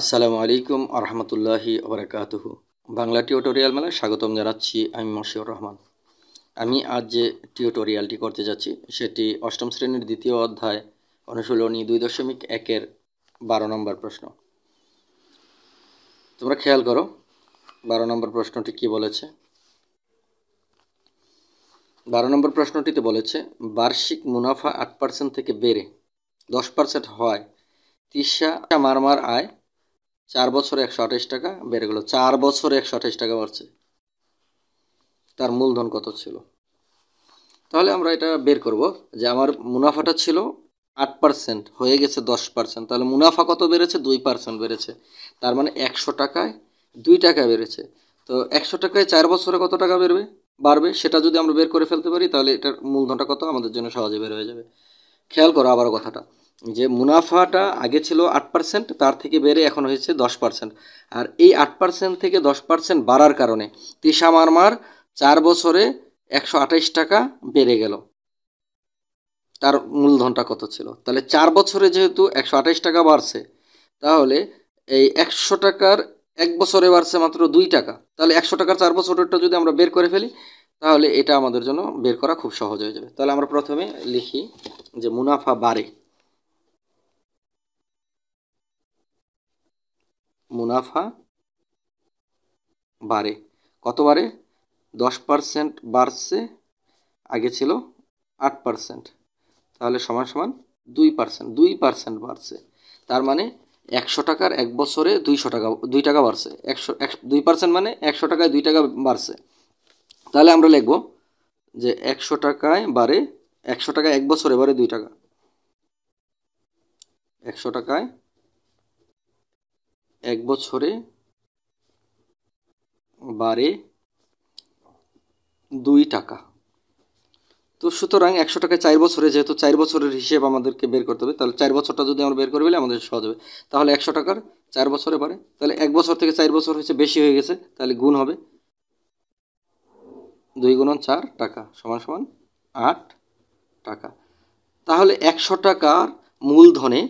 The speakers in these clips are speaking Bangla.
আসসালামু আলাইকুম আরহামতুল্লাহি আবরাকাতহ বাংলা টিউটোরিয়াল মেলায় স্বাগতম জানাচ্ছি আমি মশিউর রহমান আমি আজ যে টিউটোরিয়ালটি করতে যাচ্ছি সেটি অষ্টম শ্রেণীর দ্বিতীয় অধ্যায় অনুশীলনী দুই দশমিক একের বারো নম্বর প্রশ্ন তোমরা খেয়াল করো বারো নম্বর প্রশ্নটি কি বলেছে বারো নম্বর প্রশ্নটিতে বলেছে বার্ষিক মুনাফা আট পার্সেন্ট থেকে বেড়ে দশ পার্সেন্ট হয় তিসা মারমার আয় চার বছরে একশো আঠাশ টাকা বেড়ে গেল চার বছরে একশো আঠাশ টাকা বাড়ছে তার মূলধন কত ছিল তাহলে আমরা এটা বের করব যে আমার মুনাফাটা ছিল আট পার্সেন্ট হয়ে গেছে দশ পার্সেন্ট তাহলে মুনাফা কত বেড়েছে দুই পার্সেন্ট বেড়েছে তার মানে একশো টাকায় দুই টাকা বেড়েছে তো একশো টাকায় চার বছরে কত টাকা বেরবে বাড়বে সেটা যদি আমরা বের করে ফেলতে পারি তাহলে এটার মূলধনটা কত আমাদের জন্য সহজে বের হয়ে যাবে খেয়াল করো আবারও কথাটা যে মুনাফাটা আগে ছিল আট পার্সেন্ট তার থেকে বেড়ে এখন হয়েছে দশ পার্সেন্ট আর এই আট পার্সেন্ট থেকে দশ পার্সেন্ট বাড়ার কারণে তৃষা মারমার চার বছরে একশো আঠাইশ টাকা বেড়ে গেল তার মূলধনটা কত ছিল তাহলে চার বছরে যেহেতু একশো আঠাইশ টাকা বাড়ছে তাহলে এই একশো টাকার এক বছরে বাড়ছে মাত্র দুই টাকা তাহলে একশো টাকার চার বছরটা যদি আমরা বের করে ফেলি তাহলে এটা আমাদের জন্য বের করা খুব সহজ হয়ে যাবে তাহলে আমরা প্রথমে লিখি যে মুনাফা বাড়ে মুনাফা বাড়ে কত বাড়ে দশ পারসেন্ট বাড়ছে আগে ছিল আট পারসেন্ট তাহলে সমান সমান দুই পার্সেন্ট দুই পার্সেন্ট বাড়ছে তার মানে একশো টাকার এক বছরে দুইশো টাকা দুই টাকা বাড়ছে একশো এক দুই পার্সেন্ট মানে একশো টাকায় দুই টাকা বাড়ছে তাহলে আমরা লিখব যে একশো টাকায় বাড়ে একশো টাকা এক বছরে বাড়ে দুই টাকা একশো টাকায় এক বছরে বারে দুই টাকা তো সুতরাং একশো টাকা চার বছরে যেহেতু চার বছরের হিসেব আমাদেরকে বের করতে হবে তাহলে চার বছরটা যদি আমরা বের করে ফেলে আমাদের সহজ হবে তাহলে একশো টাকার চার বছরে পারে তাহলে এক বছর থেকে চার বছর হয়েছে বেশি হয়ে গেছে তাহলে গুণ হবে দুই গুণন চার টাকা সমান সমান আট টাকা তাহলে একশো টাকার মূলধনে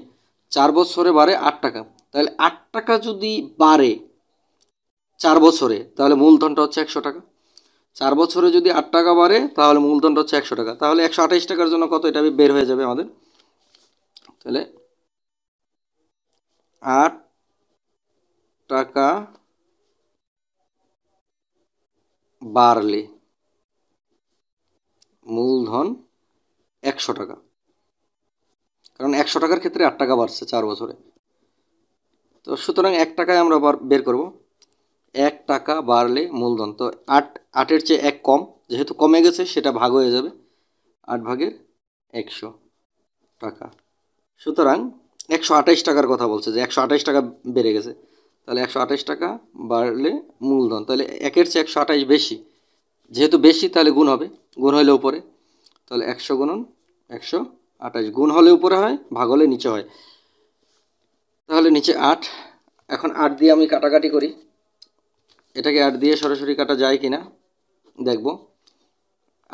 চার বছরে বাড়ে আট টাকা তাহলে আট টাকা যদি বাড়ে চার বছরে তাহলে মূলধনটা হচ্ছে একশো টাকা চার বছরে যদি আট টাকা বাড়ে তাহলে মূলধনটা হচ্ছে একশো টাকা তাহলে একশো আঠাইশ টাকার জন্য কত এটা বের হয়ে যাবে আমাদের তাহলে আট টাকা বাড়লে মূলধন একশো টাকা কারণ একশো টাকার ক্ষেত্রে আট টাকা বাড়ছে চার বছরে তো সুতরাং এক টাকায় আমরা বের করব এক টাকা বাড়লে মূলধন তো আট আটের চেয়ে এক কম যেহেতু কমে গেছে সেটা ভাগ হয়ে যাবে আট ভাগের একশো টাকা সুতরাং একশো আঠাইশ টাকার কথা বলছে যে একশো আঠাইশ টাকা বেড়ে গেছে তাহলে একশো আঠাইশ টাকা বাড়লে মূলধন তাহলে একের চেয়ে একশো আঠাইশ বেশি যেহেতু বেশি তাহলে গুণ হবে গুণ হলে উপরে তাহলে একশো গুণন একশো আঠাশ গুণ হলে উপরে হয় ভাগ হলে নিচে হয় তাহলে নিচে আট এখন আট দিয়ে আমি কাটাকাটি করি এটাকে আট দিয়ে সরাসরি কাটা যায় কি না দেখব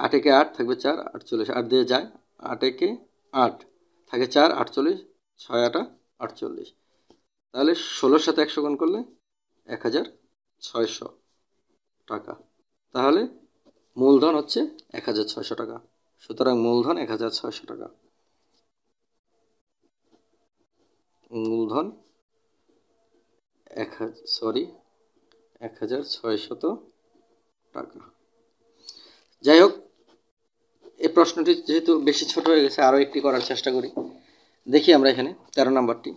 আটেকে আট থাকবে চার আটচল্লিশ আট দিয়ে যায় আটেকে আট থাকে চার আটচল্লিশ ছয় আটা আটচল্লিশ তাহলে ষোলোর সাথে একশো গুণ করলে এক হাজার ছয়শো টাকা তাহলে মূলধন হচ্ছে এক হাজার ছয়শো টাকা সুতরাং মূলধন এক হাজার ছয়শো টাকা মূলধন এক সরি এক হাজার ছয়শত টাকা যাই হোক এই প্রশ্নটি যেহেতু বেশি ছোট হয়ে গেছে আরও একটি করার চেষ্টা করি দেখি আমরা এখানে তেরো নম্বরটি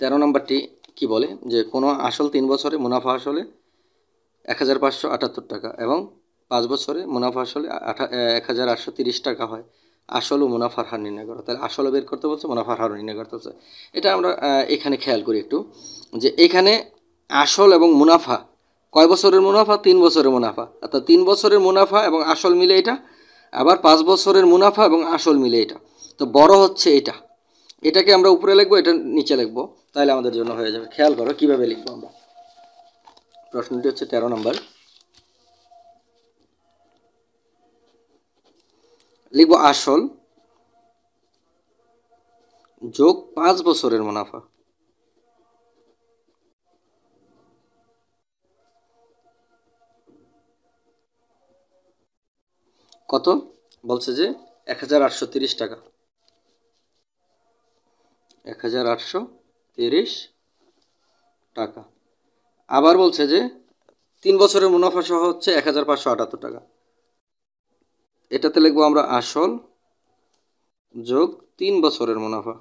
তেরো নম্বরটি কি বলে যে কোনো আসল তিন বছরে মুনাফা আসলে এক হাজার পাঁচশো আটাত্তর টাকা এবং পাঁচ বছরে মুনাফা আসলে আঠা এক হাজার আটশো তিরিশ টাকা হয় আসল ও মুনাফার হার নির্ণয় করো তাহলে আসলও বের করতে বলছে মুনাফার হারও নির্ণয় করতে বলছে এটা আমরা এখানে খেয়াল করি একটু যে এখানে আসল এবং মুনাফা কয় বছরের মুনাফা তিন বছরের মুনাফা অর্থাৎ তিন বছরের মুনাফা এবং আসল মিলে এটা আবার পাঁচ বছরের মুনাফা এবং আসল মিলে এটা তো বড় হচ্ছে এটা এটাকে আমরা উপরে লিখবো এটা নিচে লিখবো তাহলে আমাদের জন্য হয়ে যাবে খেয়াল করো কীভাবে লিখবো আমরা প্রশ্নটি হচ্ছে তেরো নম্বর লিখব আসল যোগ পাঁচ বছরের মুনাফা কত বলছে যে এক হাজার আটশো তিরিশ টাকা এক হাজার আটশো তিরিশ টাকা আবার বলছে যে তিন বছরের মুনাফা সহ হচ্ছে এক হাজার পাঁচশো আটাত্তর টাকা এটাতে লিখবো আমরা আসল যোগ তিন বছরের মুনাফা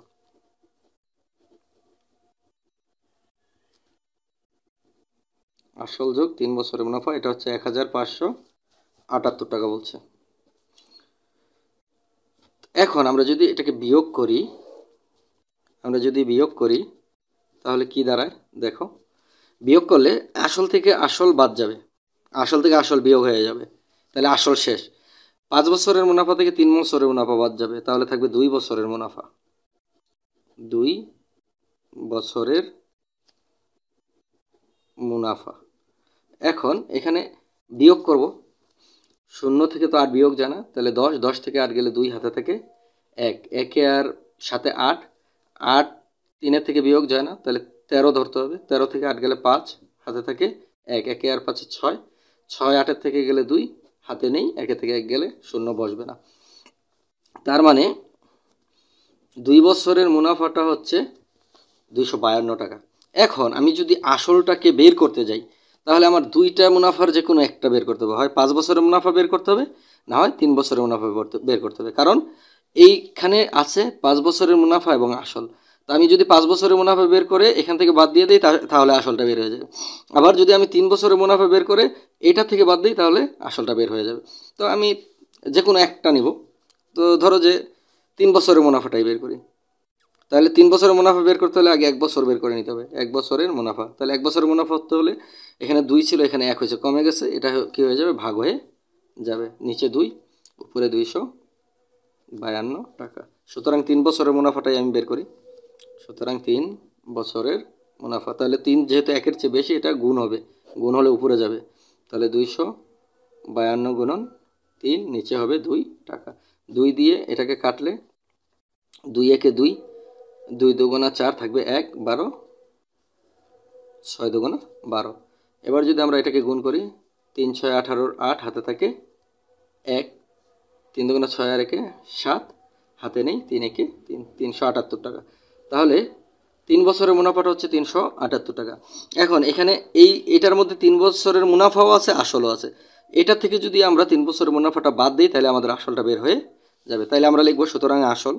আসল যোগ তিন বছরের মুনাফা এটা হচ্ছে এক হাজার পাঁচশো আটাত্তর টাকা বলছে এখন আমরা যদি এটাকে বিয়োগ করি আমরা যদি বিয়োগ করি তাহলে কি দাঁড়ায় দেখো বিয়োগ করলে আসল থেকে আসল বাদ যাবে আসল থেকে আসল বিয়োগ হয়ে যাবে তাহলে আসল শেষ পাঁচ বছরের মুনাফা থেকে তিন বছরের মুনাফা বাদ যাবে তাহলে থাকবে দুই বছরের মুনাফা দুই বছরের মুনাফা এখন এখানে বিয়োগ করব শূন্য থেকে তো আট বিয়োগ জানা তাহলে দশ দশ থেকে আট গেলে দুই হাতে থেকে এক একে আর সাথে আট আট তিনের থেকে বিয়োগ যায় না তাহলে তেরো ধরতে হবে তেরো থেকে আট গেলে পাঁচ হাতে থাকে এক একে আর পাঁচে ছয় ছয় আটের থেকে গেলে দুই হাতে নেই একে থেকে এক গেলে শূন্য বসবে না তার মানে দুই বছরের মুনাফাটা হচ্ছে দুইশো বায়ান্ন টাকা এখন আমি যদি আসলটাকে বের করতে যাই তাহলে আমার দুইটা মুনাফার যে কোনো একটা বের করতে হবে হয় পাঁচ বছরের মুনাফা বের করতে হবে না হয় তিন বছরের মুনাফা বের করতে হবে কারণ এইখানে আছে পাঁচ বছরের মুনাফা এবং আসল আমি যদি পাঁচ বছরের মুনাফা বের করে এখান থেকে বাদ দিয়ে দিই তাহলে আসলটা বের হয়ে যাবে আবার যদি আমি তিন বছরের মুনাফা বের করে এটা থেকে বাদ দিই তাহলে আসলটা বের হয়ে যাবে তো আমি যে কোনো একটা নিব তো ধরো যে তিন বছরের মুনাফাটাই বের করি তাহলে তিন বছরের মুনাফা বের করতে হলে আগে এক বছর বের করে নিতে হবে এক বছরের মুনাফা তাহলে এক বছরের মুনাফা হতে হলে এখানে দুই ছিল এখানে এক হয়েছে কমে গেছে এটা কী হয়ে যাবে ভাগ হয়ে যাবে নিচে দুই উপরে দুইশো বায়ান্ন টাকা সুতরাং তিন বছরের মুনাফাটাই আমি বের করি সুতরাং তিন বছরের মুনাফা তাহলে তিন যেহেতু একের চেয়ে বেশি এটা গুণ হবে গুণ হলে উপরে যাবে তাহলে দুইশো বায়ান্ন গুণন তিন নিচে হবে দুই টাকা দুই দিয়ে এটাকে কাটলে দুই একে দুই দুই দুগুণা চার থাকবে এক বারো ছয় দুগুণা বারো এবার যদি আমরা এটাকে গুণ করি তিন ছয় আঠারোর আট হাতে থাকে এক তিন দুগুণা ছয় আর একে সাত হাতে নেই তিন একে তিন তিনশো আটাত্তর টাকা তাহলে তিন বছরের মুনাফাটা হচ্ছে তিনশো আটাত্তর টাকা এখন এখানে এই এটার মধ্যে তিন বছরের মুনাফাও আছে আসলও আছে এটা থেকে যদি আমরা তিন বছরের মুনাফাটা বাদ দিই তাহলে আমাদের আসলটা বের হয়ে যাবে তাহলে আমরা লিখবো সুতরাং আসল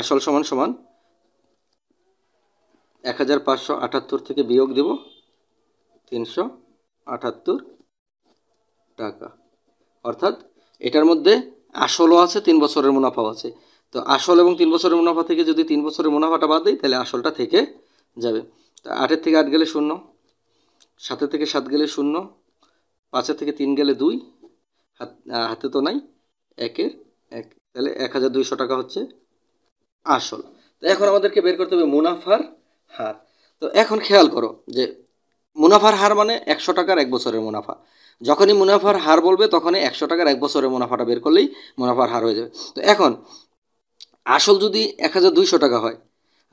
আসল সমান সমান এক হাজার পাঁচশো আটাত্তর থেকে বিয়োগ দেব তিনশো আটাত্তর টাকা অর্থাৎ এটার মধ্যে আসলও আছে তিন বছরের মুনাফাও আছে তো আসল এবং তিন বছরের মুনাফা থেকে যদি তিন বছরের মুনাফাটা বাদ দিই তাহলে আসলটা থেকে যাবে তো আটের থেকে আট গেলে শূন্য সাতের থেকে সাত গেলে শূন্য পাঁচের থেকে তিন গেলে দুই হাত হাতে তো নাই একের এক তাহলে এক হাজার দুইশো টাকা হচ্ছে আসল তো এখন আমাদেরকে বের করতে হবে মুনাফার হার তো এখন খেয়াল করো যে মুনাফার হার মানে একশো টাকার এক বছরের মুনাফা যখনই মুনাফার হার বলবে তখনই একশো টাকার এক বছরের মুনাফাটা বের করলেই মুনাফার হার হয়ে যাবে তো এখন আসল যদি এক হাজার দুইশো টাকা হয়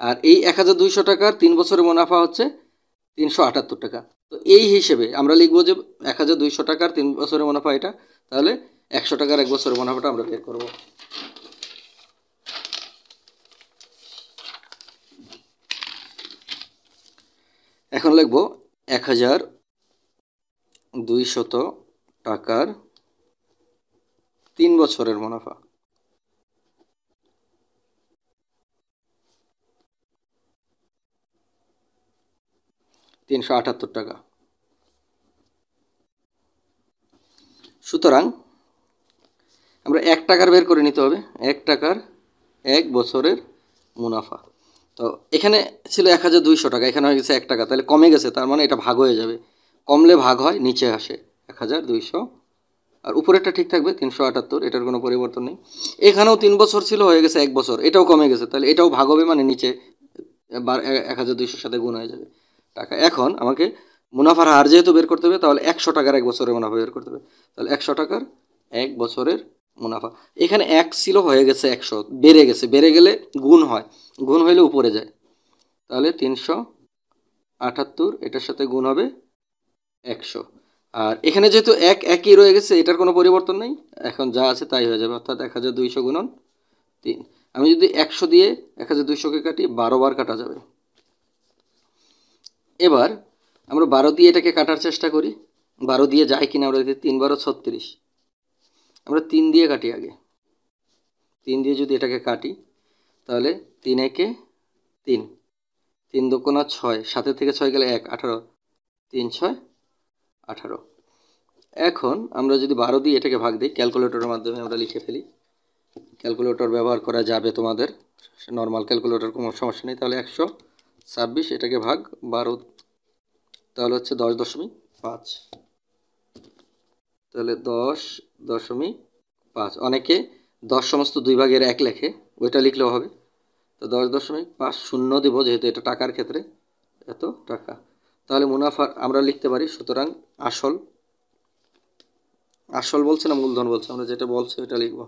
আর এই এক হাজার দুইশো টাকার তিন বছরের মুনাফা হচ্ছে তিনশো আটাত্তর টাকা তো এই হিসেবে আমরা লিখবো যে এক হাজার দুইশো টাকার তিন বছরের মুনাফা এটা তাহলে একশো টাকার এক বছরের মুনাফাটা আমরা বের করব এখন লিখবো এক হাজার দুইশত টাকার তিন বছরের মুনাফা তিনশো আটাত্তর টাকা সুতরাং আমরা এক টাকার বের করে নিতে হবে এক টাকার এক বছরের মুনাফা তো এখানে ছিল এক হাজার দুইশো টাকা এখানে হয়ে গেছে এক টাকা তাহলে কমে গেছে তার মানে এটা ভাগ হয়ে যাবে কমলে ভাগ হয় নিচে আসে এক হাজার দুইশো আর উপরেরটা ঠিক থাকবে তিনশো আটাত্তর এটার কোনো পরিবর্তন নেই এখানেও তিন বছর ছিল হয়ে গেছে এক বছর এটাও কমে গেছে তাহলে এটাও ভাগ হবে মানে নিচে এক হাজার দুইশোর সাথে গুণ হয়ে যাবে টাকা এখন আমাকে মুনাফার হার যেহেতু বের করতে হবে তাহলে একশো টাকার এক বছরের মুনাফা বের করতে হবে তাহলে একশো টাকার এক বছরের মুনাফা এখানে এক ছিল হয়ে গেছে একশো বেড়ে গেছে বেড়ে গেলে গুণ হয় গুণ হইলে উপরে যায় তাহলে তিনশো আটাত্তর এটার সাথে গুণ হবে একশো আর এখানে যেহেতু এক একই রয়ে গেছে এটার কোনো পরিবর্তন নেই এখন যা আছে তাই হয়ে যাবে অর্থাৎ এক হাজার দুইশো গুণন তিন আমি যদি একশো দিয়ে এক হাজার দুইশোকে কাটি বারো বার কাটা যাবে এবার আমরা বারো দিয়ে এটাকে কাটার চেষ্টা করি বারো দিয়ে যায় কিনা আমরা দেখি তিন বারো ছত্রিশ আমরা তিন দিয়ে কাটি আগে তিন দিয়ে যদি এটাকে কাটি তাহলে তিন একে তিন তিন দোকোনা ছয় সাতের থেকে ছয় গেলে এক আঠারো তিন ছয় আঠারো এখন আমরা যদি বারো দিয়ে এটাকে ভাগ দিই ক্যালকুলেটরের মাধ্যমে আমরা লিখে ফেলি ক্যালকুলেটর ব্যবহার করা যাবে তোমাদের নর্মাল ক্যালকুলেটর কোনো সমস্যা নেই তাহলে একশো ছাব্বিশ এটাকে ভাগ বারো তাহলে হচ্ছে দশ দশমিক পাঁচ তাহলে দশ দশমিক পাঁচ অনেকে দশ সমস্ত দুই ভাগের এক লেখে ওইটা লিখলেও হবে তো দশ দশমিক পাঁচ শূন্য দেবো যেহেতু এটা টাকার ক্ষেত্রে এত টাকা তাহলে মুনাফা আমরা লিখতে পারি সুতরাং আসল আসল বলছে না মূলধন বলছে আমরা যেটা বলছে ওইটা লিখব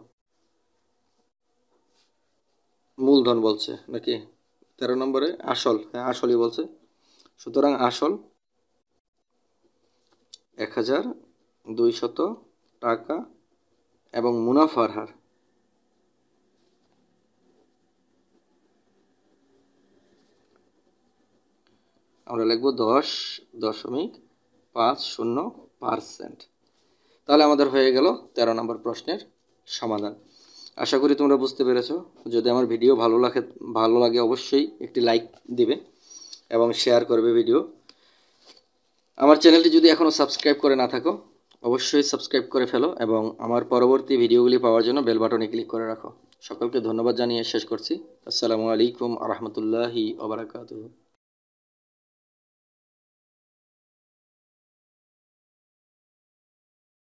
মূলধন বলছে নাকি তেরো নম্বরে আসল হ্যাঁ আসলই বলছে সুতরাং আসল এক হাজার দুইশত টাকা এবং মুনাফার হার আমরা লিখব দশ দশমিক পাঁচ শূন্য পারসেন্ট তাহলে আমাদের হয়ে গেল ১৩ নম্বর প্রশ্নের সমাধান আশা করি তোমরা বুঝতে পেরেছ যদি আমার ভিডিও ভালো লাগে ভালো লাগে অবশ্যই একটি লাইক দিবে এবং শেয়ার করবে ভিডিও আমার চ্যানেলটি যদি এখনও সাবস্ক্রাইব করে না থাকো অবশ্যই সাবস্ক্রাইব করে ফেলো এবং আমার পরবর্তী ভিডিওগুলি পাওয়ার জন্য বেল বাটনে ক্লিক করে রাখো সকলকে ধন্যবাদ জানিয়ে শেষ করছি আসসালামু আলাইকুম আ রহমতুল্লাহি